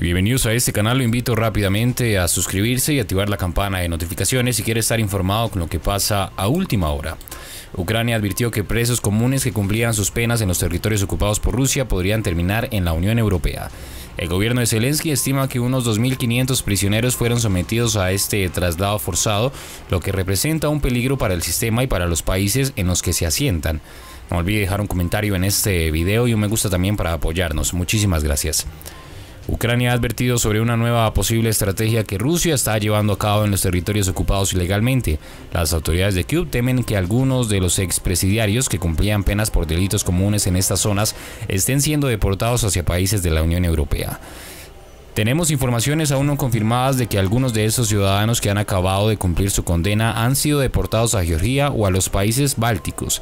bienvenidos a este canal, lo invito rápidamente a suscribirse y activar la campana de notificaciones si quiere estar informado con lo que pasa a última hora. Ucrania advirtió que presos comunes que cumplían sus penas en los territorios ocupados por Rusia podrían terminar en la Unión Europea. El gobierno de Zelensky estima que unos 2.500 prisioneros fueron sometidos a este traslado forzado, lo que representa un peligro para el sistema y para los países en los que se asientan. No olvide dejar un comentario en este video y un me gusta también para apoyarnos. Muchísimas gracias. Ucrania ha advertido sobre una nueva posible estrategia que Rusia está llevando a cabo en los territorios ocupados ilegalmente. Las autoridades de Kiev temen que algunos de los expresidiarios que cumplían penas por delitos comunes en estas zonas estén siendo deportados hacia países de la Unión Europea. Tenemos informaciones aún no confirmadas de que algunos de esos ciudadanos que han acabado de cumplir su condena han sido deportados a Georgia o a los países bálticos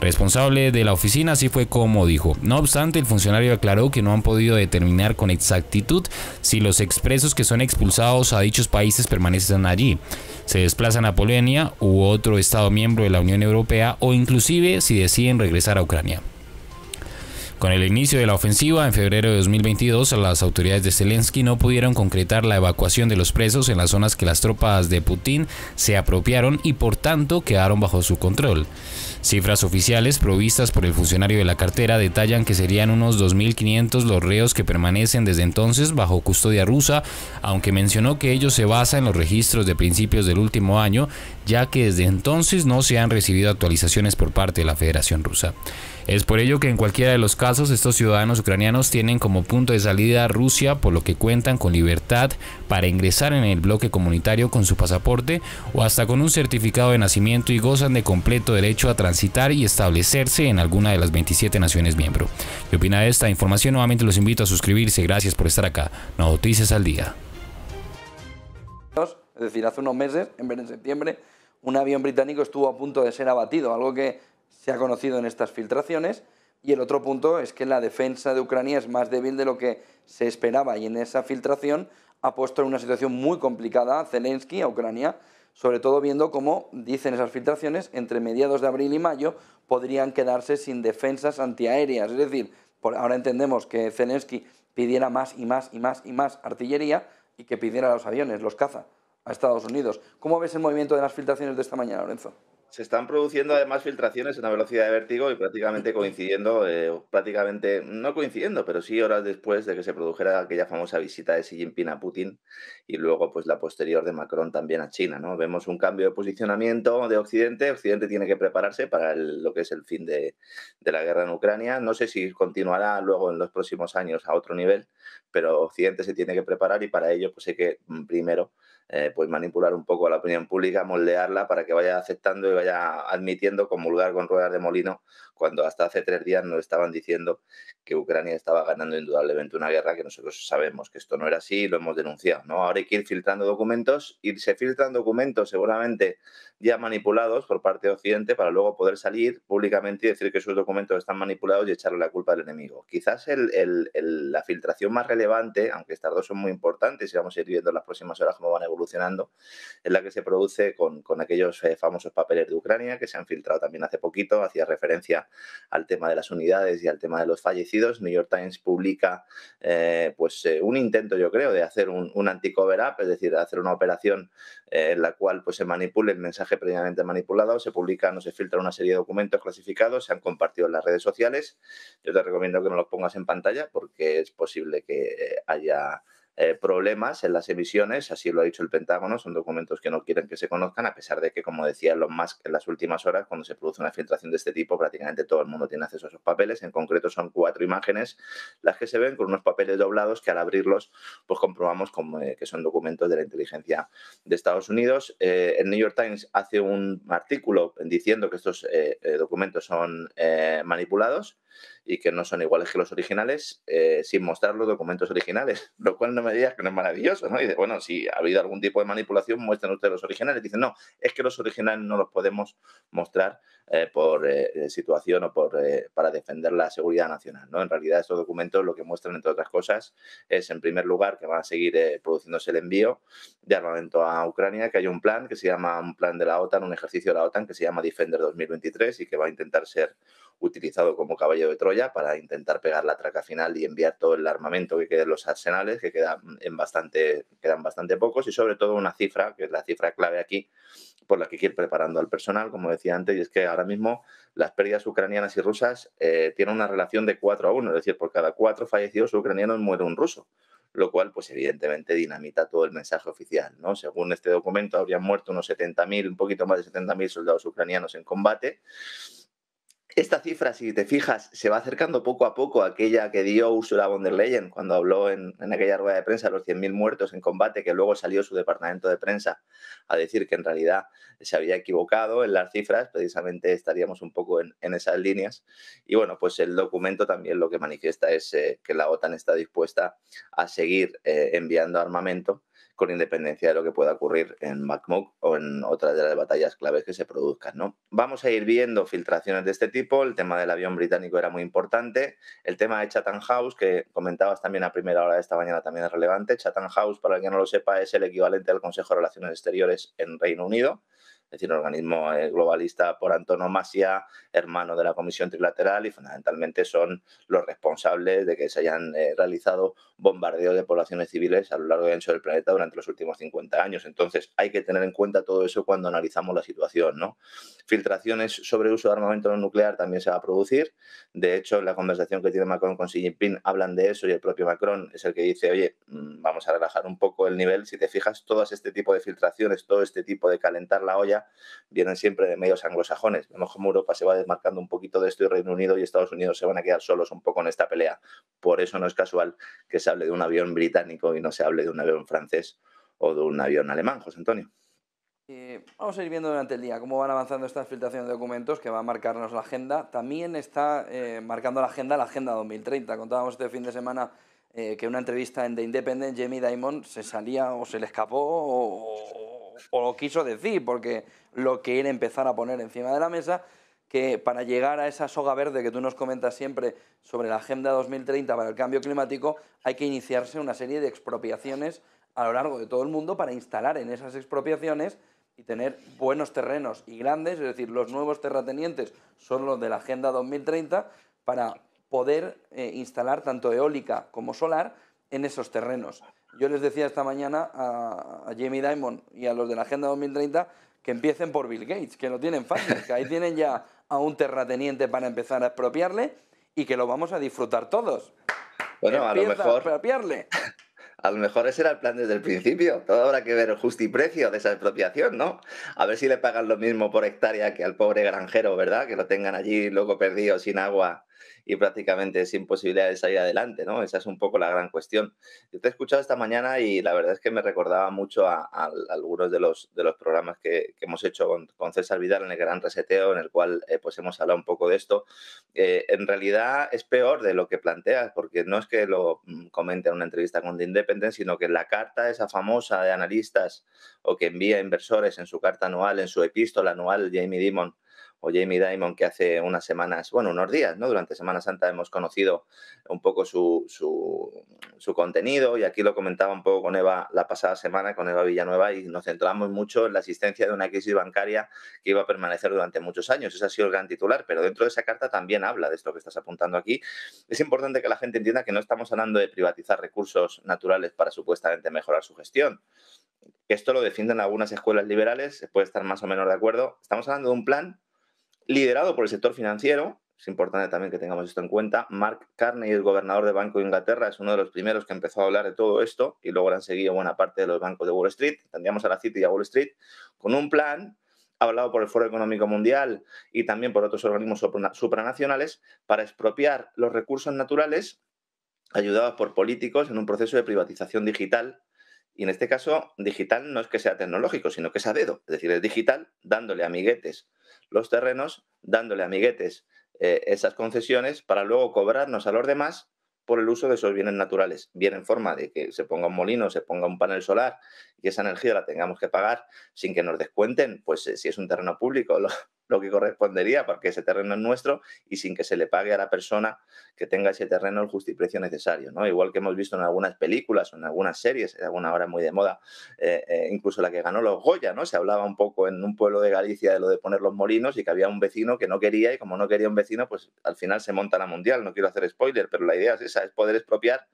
responsable de la oficina, así fue como dijo. No obstante, el funcionario aclaró que no han podido determinar con exactitud si los expresos que son expulsados a dichos países permanecen allí, se desplazan a Polonia u otro Estado miembro de la Unión Europea o inclusive si deciden regresar a Ucrania. Con el inicio de la ofensiva en febrero de 2022, las autoridades de Zelensky no pudieron concretar la evacuación de los presos en las zonas que las tropas de Putin se apropiaron y por tanto quedaron bajo su control. Cifras oficiales provistas por el funcionario de la cartera detallan que serían unos 2.500 los reos que permanecen desde entonces bajo custodia rusa, aunque mencionó que ello se basa en los registros de principios del último año, ya que desde entonces no se han recibido actualizaciones por parte de la Federación Rusa. Es por ello que en cualquiera de los casos estos ciudadanos ucranianos tienen como punto de salida Rusia, por lo que cuentan con libertad para ingresar en el bloque comunitario con su pasaporte o hasta con un certificado de nacimiento y gozan de completo derecho a transitar transitar y establecerse en alguna de las 27 naciones miembro. ¿Qué opina de esta información? Nuevamente los invito a suscribirse. Gracias por estar acá. Noticias al día. Es decir, hace unos meses, en septiembre, un avión británico estuvo a punto de ser abatido, algo que se ha conocido en estas filtraciones. Y el otro punto es que la defensa de Ucrania es más débil de lo que se esperaba y en esa filtración ha puesto en una situación muy complicada a Zelensky, a Ucrania, sobre todo viendo cómo, dicen esas filtraciones, entre mediados de abril y mayo podrían quedarse sin defensas antiaéreas. Es decir, ahora entendemos que Zelensky pidiera más y más y más y más artillería y que pidiera los aviones, los caza, a Estados Unidos. ¿Cómo ves el movimiento de las filtraciones de esta mañana, Lorenzo? Se están produciendo además filtraciones en una velocidad de vértigo y prácticamente coincidiendo, eh, prácticamente no coincidiendo, pero sí horas después de que se produjera aquella famosa visita de Xi Jinping a Putin y luego pues la posterior de Macron también a China. ¿no? Vemos un cambio de posicionamiento de Occidente. Occidente tiene que prepararse para lo que es el fin de, la guerra en Ucrania. No sé si continuará luego en los próximos años a otro nivel, pero Occidente se tiene que preparar y para ello pues hay que mm, primero eh, pues manipular un poco a la opinión pública, moldearla para que vaya aceptando y vaya admitiendo, comulgar con ruedas de molino cuando hasta hace tres días nos estaban diciendo que Ucrania estaba ganando indudablemente una guerra que nosotros sabemos que esto no era así y lo hemos denunciado. ¿no? Ahora hay que ir filtrando documentos y se filtran documentos seguramente ya manipulados por parte de Occidente para luego poder salir públicamente y decir que sus documentos están manipulados y echarle la culpa al enemigo. Quizás la filtración más relevante, aunque estas dos son muy importantes y vamos a ir viendo en las próximas horas cómo van evolucionando, es la que se produce con, aquellos eh, famosos papeles de Ucrania que se han filtrado también hace poquito, hacía referencia al tema de las unidades y al tema de los fallecidos. New York Times publica eh, pues, eh, un intento, yo creo, de hacer un, un anti-cover up, es decir, de hacer una operación eh, en la cual pues, se manipule el mensaje previamente manipulado, se publica, no se filtra una serie de documentos clasificados, se han compartido en las redes sociales. Yo te recomiendo que no los pongas en pantalla porque es posible que haya eh, problemas en las emisiones, así lo ha dicho el Pentágono, son documentos que no quieren que se conozcan, a pesar de que, como decía Elon Musk en las últimas horas, cuando se produce una filtración de este tipo, prácticamente todo el mundo tiene acceso a esos papeles, en concreto son cuatro imágenes las que se ven con unos papeles doblados que al abrirlos, pues comprobamos eh, que son documentos de la inteligencia de Estados Unidos. Eh, el New York Times hace un artículo diciendo que estos documentos son manipulados y que no son iguales que los originales eh, sin mostrar los documentos originales, lo cual no me digas que no es maravilloso, ¿no? Y dice, bueno, si ha habido algún tipo de manipulación, muestren ustedes los originales. Dicen, no, es que los originales no los podemos mostrar eh, por eh, situación o por, para defender la seguridad nacional, ¿no? En realidad estos documentos lo que muestran, entre otras cosas, es en primer lugar que va a seguir produciéndose el envío de armamento a Ucrania, que hay un plan que se llama, un plan de la OTAN, un ejercicio de la OTAN que se llama Defender 2023 y que va a intentar ser utilizado como caballo de Troya para intentar pegar la traca final y enviar todo el armamento que quede en los arsenales, que quedan en bastante, quedan bastante pocos, y sobre todo una cifra, que es la cifra clave aquí, por la que hay ir preparando al personal, como decía antes, y es que ahora mismo las pérdidas ucranianas y rusas eh, tienen una relación de 4 a 1, es decir, por cada cuatro fallecidos ucranianos muere un ruso lo cual, pues evidentemente, dinamita todo el mensaje oficial. ¿no? Según este documento, habrían muerto unos 70.000, un poquito más de 70.000 soldados ucranianos en combate esta cifra, si te fijas, se va acercando poco a poco a aquella que dio Ursula von der Leyen cuando habló en, aquella rueda de prensa de los 100.000 muertos en combate, que luego salió su departamento de prensa a decir que en realidad se había equivocado en las cifras, precisamente estaríamos un poco en, esas líneas. Y bueno, pues el documento también lo que manifiesta es eh, que la OTAN está dispuesta a seguir eh, enviando armamento con independencia de lo que pueda ocurrir en MacMook o en otras de las batallas claves que se produzcan. ¿no? Vamos a ir viendo filtraciones de este tipo, el tema del avión británico era muy importante, el tema de Chatham House, que comentabas también a primera hora de esta mañana, también es relevante. Chatham House, para el que no lo sepa, es el equivalente al Consejo de Relaciones Exteriores en Reino Unido es decir, organismo eh, globalista por antonomasia, hermano de la Comisión Trilateral y fundamentalmente son los responsables de que se hayan eh, realizado bombardeos de poblaciones civiles a lo largo y ancho del planeta durante los últimos 50 años. Entonces, hay que tener en cuenta todo eso cuando analizamos la situación. ¿no? Filtraciones sobre uso de armamento nuclear también se va a producir. De hecho, en la conversación que tiene Macron con Xi Jinping hablan de eso y el propio Macron es el que dice, oye, mm, vamos a relajar un poco el nivel. Si te fijas, todo este tipo de filtraciones, todo este tipo de calentar la olla, vienen siempre de medios anglosajones. A lo mejor Europa se va desmarcando un poquito de esto y Reino Unido y Estados Unidos se van a quedar solos un poco en esta pelea. Por eso no es casual que se hable de un avión británico y no se hable de un avión francés o de un avión alemán, José Antonio. Eh, vamos a ir viendo durante el día cómo van avanzando esta filtración de documentos que va a marcarnos la agenda. También está eh, marcando la agenda la Agenda 2030. Contábamos este fin de semana eh, que una entrevista en The Independent, Jamie Dimon se salía o se le escapó o, o, lo quiso decir, porque lo que empezar empezar a poner encima de la mesa, que para llegar a esa soga verde que tú nos comentas siempre sobre la Agenda 2030 para el cambio climático, hay que iniciarse una serie de expropiaciones a lo largo de todo el mundo para instalar en esas expropiaciones y tener buenos terrenos y grandes, es decir, los nuevos terratenientes son los de la Agenda 2030 para poder eh, instalar tanto eólica como solar en esos terrenos. Yo les decía esta mañana a, Jamie Dimon y a los de la Agenda 2030 que empiecen por Bill Gates, que lo tienen fácil, que ahí tienen ya a un terrateniente para empezar a expropiarle y que lo vamos a disfrutar todos. Bueno, a lo mejor. A expropiarle. A lo mejor ese era el plan desde el principio. Todo habrá que ver el justo y precio de esa expropiación, ¿no? A ver si le pagan lo mismo por hectárea que al pobre granjero, ¿verdad? Que lo tengan allí luego perdido sin agua y prácticamente es posibilidad de salir adelante, ¿no? Esa es un poco la gran cuestión. Yo te he escuchado esta mañana y la verdad es que me recordaba mucho a, algunos de los, de los programas que, hemos hecho con, César Vidal en el Gran Reseteo, en el cual eh, pues hemos hablado un poco de esto. Eh, en realidad es peor de lo que planteas, porque no es que lo mm, comente en una entrevista con The Independent, sino que la carta esa famosa de analistas o que envía inversores en su carta anual, en su epístola anual, Jamie Dimon, o Jamie Dimon, que hace unas semanas, bueno, unos días, ¿no? Durante Semana Santa hemos conocido un poco su, contenido y aquí lo comentaba un poco con Eva la pasada semana, con Eva Villanueva, y nos centramos mucho en la existencia de una crisis bancaria que iba a permanecer durante muchos años. Ese ha sido el gran titular, pero dentro de esa carta también habla de esto que estás apuntando aquí. Es importante que la gente entienda que no estamos hablando de privatizar recursos naturales para supuestamente mejorar su gestión esto lo defienden algunas escuelas liberales, se puede estar más o menos de acuerdo. Estamos hablando de un plan liderado por el sector financiero. Es importante también que tengamos esto en cuenta. Mark Carney, el gobernador de Banco de Inglaterra, es uno de los primeros que empezó a hablar de todo esto y luego han seguido buena parte de los bancos de Wall Street. Tendríamos a la City y a Wall Street con un plan hablado por el Foro Económico Mundial y también por otros organismos supranacionales para expropiar los recursos naturales ayudados por políticos en un proceso de privatización digital y en este caso, digital no es que sea tecnológico, sino que es a dedo. Es decir, es digital dándole amiguetes los terrenos, dándole a amiguetes eh, esas concesiones para luego cobrarnos a los demás por el uso de esos bienes naturales, bien en forma de que se ponga un molino, se ponga un panel solar y esa energía la tengamos que pagar sin que nos descuenten, pues eh, si es un terreno público, lo, que correspondería, porque ese terreno es nuestro y sin que se le pague a la persona que tenga ese terreno el precio necesario. ¿no? Igual que hemos visto en algunas películas o en algunas series, en alguna hora muy de moda, eh, eh, incluso la que ganó los Goya, ¿no? se hablaba un poco en un pueblo de Galicia de lo de poner los molinos y que había un vecino que no quería y como no quería un vecino, pues al final se monta la mundial. No quiero hacer spoiler, pero la idea es esa, es poder expropiar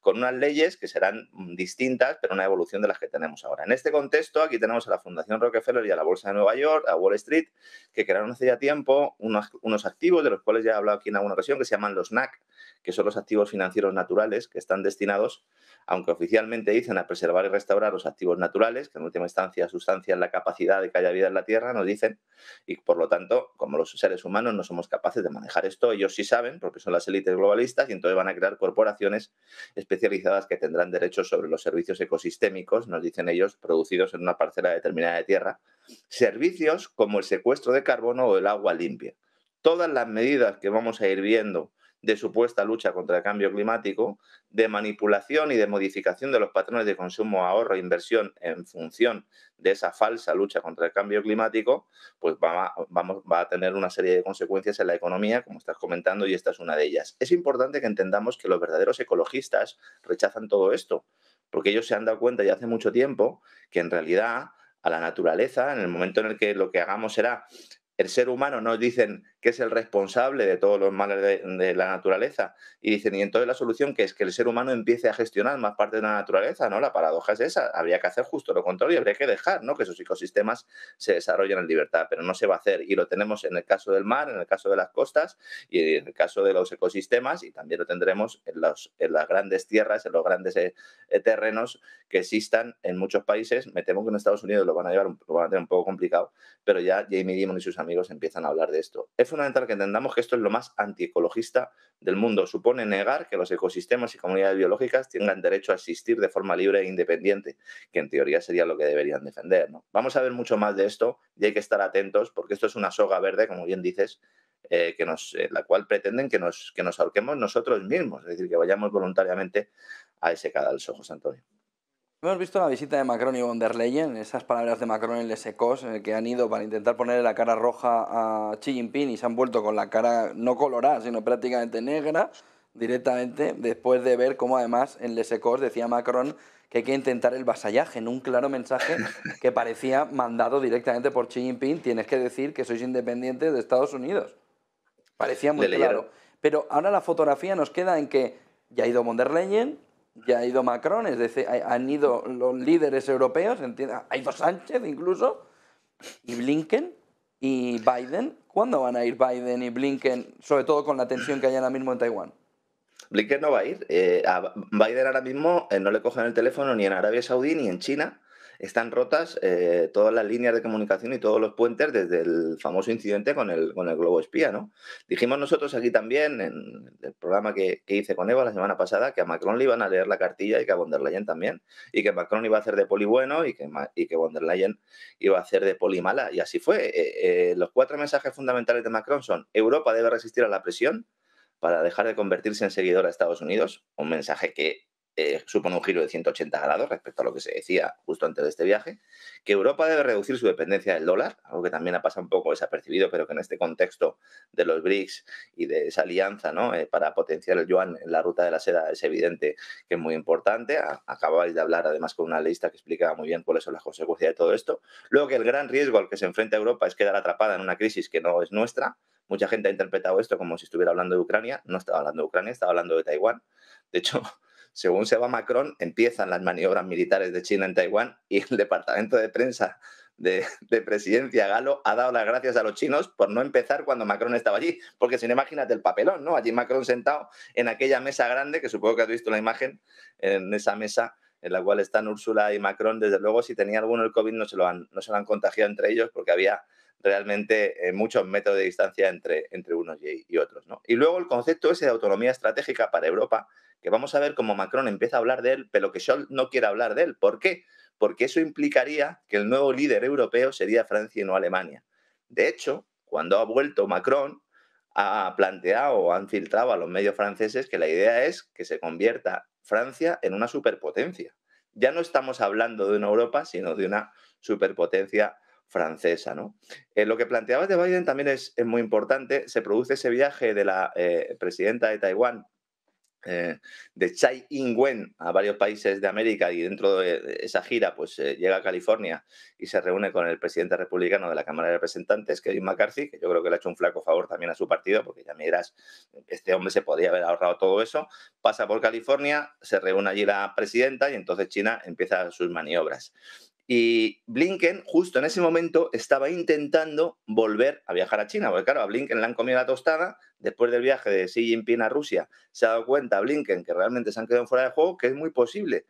con unas leyes que serán mm, distintas, pero una evolución de las que tenemos ahora. En este contexto, aquí tenemos a la Fundación Rockefeller y a la Bolsa de Nueva York, a Wall Street, que crearon hace ya tiempo unos, activos, de los cuales ya he hablado aquí en alguna ocasión, que se llaman los NAC, que son los activos financieros naturales que están destinados, aunque oficialmente dicen a preservar y restaurar los activos naturales, que en última instancia sustancian la capacidad de que haya vida en la Tierra, nos dicen, y por lo tanto, como los seres humanos no somos capaces de manejar esto, ellos sí saben, porque son las élites globalistas, y entonces van a crear corporaciones especializadas que tendrán derechos sobre los servicios ecosistémicos, nos dicen ellos, producidos en una parcela determinada de tierra, servicios como el secuestro de carbono o el agua limpia. Todas las medidas que vamos a ir viendo de supuesta lucha contra el cambio climático, de manipulación y de modificación de los patrones de consumo, ahorro e inversión en función de esa falsa lucha contra el cambio climático, pues va a, vamos, va a tener una serie de consecuencias en la economía, como estás comentando, y esta es una de ellas. Es importante que entendamos que los verdaderos ecologistas rechazan todo esto, porque ellos se han dado cuenta ya hace mucho tiempo que en realidad a la naturaleza, en el momento en el que lo que hagamos será el ser humano, nos dicen que es el responsable de todos los males de, la naturaleza. Y dicen, y entonces la solución que es que el ser humano empiece a gestionar más parte de la naturaleza, ¿no? La paradoja es esa, habría que hacer justo lo contrario, habría que dejar, ¿no? Que esos ecosistemas se desarrollen en libertad, pero no se va a hacer. Y lo tenemos en el caso del mar, en el caso de las costas y en el caso de los ecosistemas y también lo tendremos en, los, en las grandes tierras, en los grandes eh, eh, terrenos que existan en muchos países. Me temo que en Estados Unidos lo van a llevar un, tener un poco complicado, pero ya Jamie Dimon y sus amigos empiezan a hablar de esto fundamental que entendamos que esto es lo más antiecologista del mundo. Supone negar que los ecosistemas y comunidades biológicas tengan derecho a existir de forma libre e independiente, que en teoría sería lo que deberían defender. Vamos a ver mucho más de esto y hay que estar atentos porque esto es una soga verde, como bien dices, eh, que nos, eh, la cual pretenden que nos, que nos ahorquemos nosotros mismos, es decir, que vayamos voluntariamente a ese los ojos, Antonio. Hemos visto la visita de Macron y von der Leyen, esas palabras de Macron en Les SECOS, en el que han ido para intentar ponerle la cara roja a Xi Jinping y se han vuelto con la cara no colorada, sino prácticamente negra, directamente, después de ver cómo además en Les SECOS decía Macron que hay que intentar el vasallaje, en un claro mensaje que parecía mandado directamente por Xi Jinping, tienes que decir que sois independientes de Estados Unidos. Parecía muy claro. Pero ahora la fotografía nos queda en que ya ha ido von der Leyen, ya ha ido Macron, es decir, han ido los líderes europeos, ¿entiendes? ha ido Sánchez incluso, y Blinken y Biden. ¿Cuándo van a ir Biden y Blinken, sobre todo con la tensión que hay ahora mismo en Taiwán? Blinken no va a ir. Eh, a Biden ahora mismo eh, no le cogen el teléfono ni en Arabia Saudí ni en China están rotas eh, todas las líneas de comunicación y todos los puentes desde el famoso incidente con el, con el globo espía, ¿no? Dijimos nosotros aquí también, en el programa que, hice con Eva la semana pasada, que a Macron le iban a leer la cartilla y que a von der Leyen también, y que Macron iba a hacer de poli bueno y que, y que von der Leyen iba a hacer de poli mala, y así fue. Eh, eh, los cuatro mensajes fundamentales de Macron son Europa debe resistir a la presión, para dejar de convertirse en seguidor a Estados Unidos, un mensaje que eh, supone un giro de 180 grados respecto a lo que se decía justo antes de este viaje, que Europa debe reducir su dependencia del dólar, algo que también ha pasado un poco desapercibido, pero que en este contexto de los BRICS y de esa alianza eh, para potenciar el yuan en la ruta de la seda es evidente que es muy importante. Acababais de hablar además con una lista que explicaba muy bien cuáles son las consecuencias de todo esto. Luego que el gran riesgo al que se enfrenta Europa es quedar atrapada en una crisis que no es nuestra. Mucha gente ha interpretado esto como si estuviera hablando de Ucrania. No estaba hablando de Ucrania, estaba hablando de Taiwán. De hecho, según se va Macron, empiezan las maniobras militares de China en Taiwán y el departamento de prensa de, presidencia Galo ha dado las gracias a los chinos por no empezar cuando Macron estaba allí, porque si no imagínate el papelón, ¿no? Allí Macron sentado en aquella mesa grande, que supongo que has visto la imagen, en esa mesa en la cual están Úrsula y Macron, desde luego si tenía alguno el COVID no se lo han, no se lo han contagiado entre ellos porque había realmente eh, muchos metros de distancia entre, entre unos y, y otros. ¿no? Y luego el concepto ese de autonomía estratégica para Europa, que vamos a ver cómo Macron empieza a hablar de él, pero que Scholz no quiere hablar de él. ¿Por qué? Porque eso implicaría que el nuevo líder europeo sería Francia y no Alemania. De hecho, cuando ha vuelto Macron, ha planteado o han filtrado a los medios franceses que la idea es que se convierta Francia en una superpotencia. Ya no estamos hablando de una Europa, sino de una superpotencia francesa. ¿no? Eh, lo que planteabas de Biden también es, muy importante. Se produce ese viaje de la eh, presidenta de Taiwán, eh, de Chai Ing-wen a varios países de América y dentro de esa gira pues eh, llega a California y se reúne con el presidente republicano de la Cámara de Representantes, Kevin McCarthy, que yo creo que le ha hecho un flaco favor también a su partido, porque ya miras, este hombre se podría haber ahorrado todo eso, pasa por California, se reúne allí la presidenta y entonces China empieza sus maniobras. Y Blinken, justo en ese momento, estaba intentando volver a viajar a China, porque claro, a Blinken le han comido la tostada después del viaje de Xi Jinping a Rusia, se ha dado cuenta Blinken que realmente se han quedado fuera de juego, que es muy posible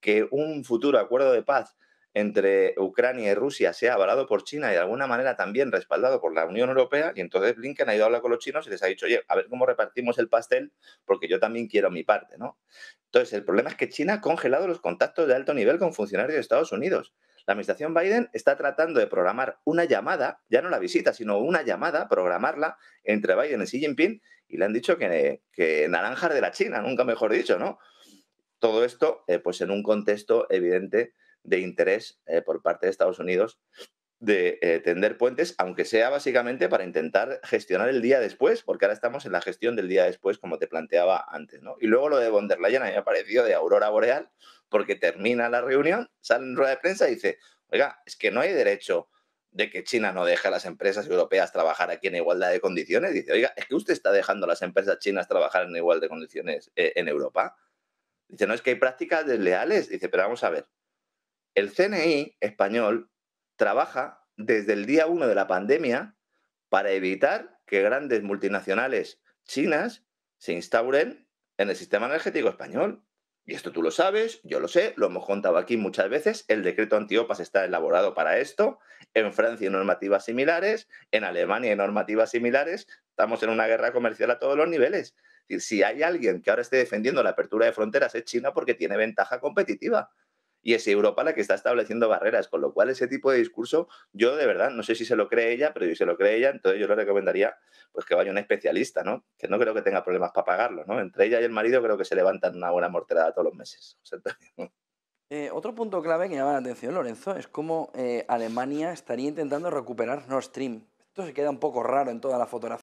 que un futuro acuerdo de paz entre Ucrania y Rusia sea avalado por China y de alguna manera también respaldado por la Unión Europea, y entonces Blinken ha ido a hablar con los chinos y les ha dicho, oye, a ver cómo repartimos el pastel, porque yo también quiero mi parte, ¿no? Entonces, el problema es que China ha congelado los contactos de alto nivel con funcionarios de Estados Unidos. La administración Biden está tratando de programar una llamada, ya no la visita, sino una llamada, programarla entre Biden y Xi Jinping, y le han dicho que, que naranjas de la China, nunca mejor dicho, ¿no? Todo esto, eh, pues en un contexto evidente de interés eh, por parte de Estados Unidos de eh, tender puentes, aunque sea básicamente para intentar gestionar el día después, porque ahora estamos en la gestión del día después, como te planteaba antes, ¿no? Y luego lo de von der Leyen a mí me parecido de aurora boreal, porque termina la reunión, sale en rueda de prensa y dice, oiga, es que no hay derecho de que China no deje a las empresas europeas trabajar aquí en igualdad de condiciones. Dice, oiga, es que usted está dejando a las empresas chinas trabajar en igualdad de condiciones eh, en Europa. Dice, no, es que hay prácticas desleales. Dice, pero vamos a ver. El CNI español trabaja desde el día uno de la pandemia para evitar que grandes multinacionales chinas se instauren en el sistema energético español. Y esto tú lo sabes, yo lo sé, lo hemos contado aquí muchas veces, el decreto antiopas está elaborado para esto, en Francia hay normativas similares, en Alemania hay normativas similares, estamos en una guerra comercial a todos los niveles. Si hay alguien que ahora esté defendiendo la apertura de fronteras es China porque tiene ventaja competitiva y es Europa la que está estableciendo barreras, con lo cual ese tipo de discurso, yo de verdad, no sé si se lo cree ella, pero si se lo cree ella, entonces yo le recomendaría pues que vaya un especialista, ¿no? Que no creo que tenga problemas para pagarlo, ¿no? Entre ella y el marido creo que se levantan una buena morterada todos los meses. Eh, otro punto clave que llama la atención, Lorenzo, es cómo eh, Alemania estaría intentando recuperar Nord Stream. Esto se queda un poco raro en toda la fotografía.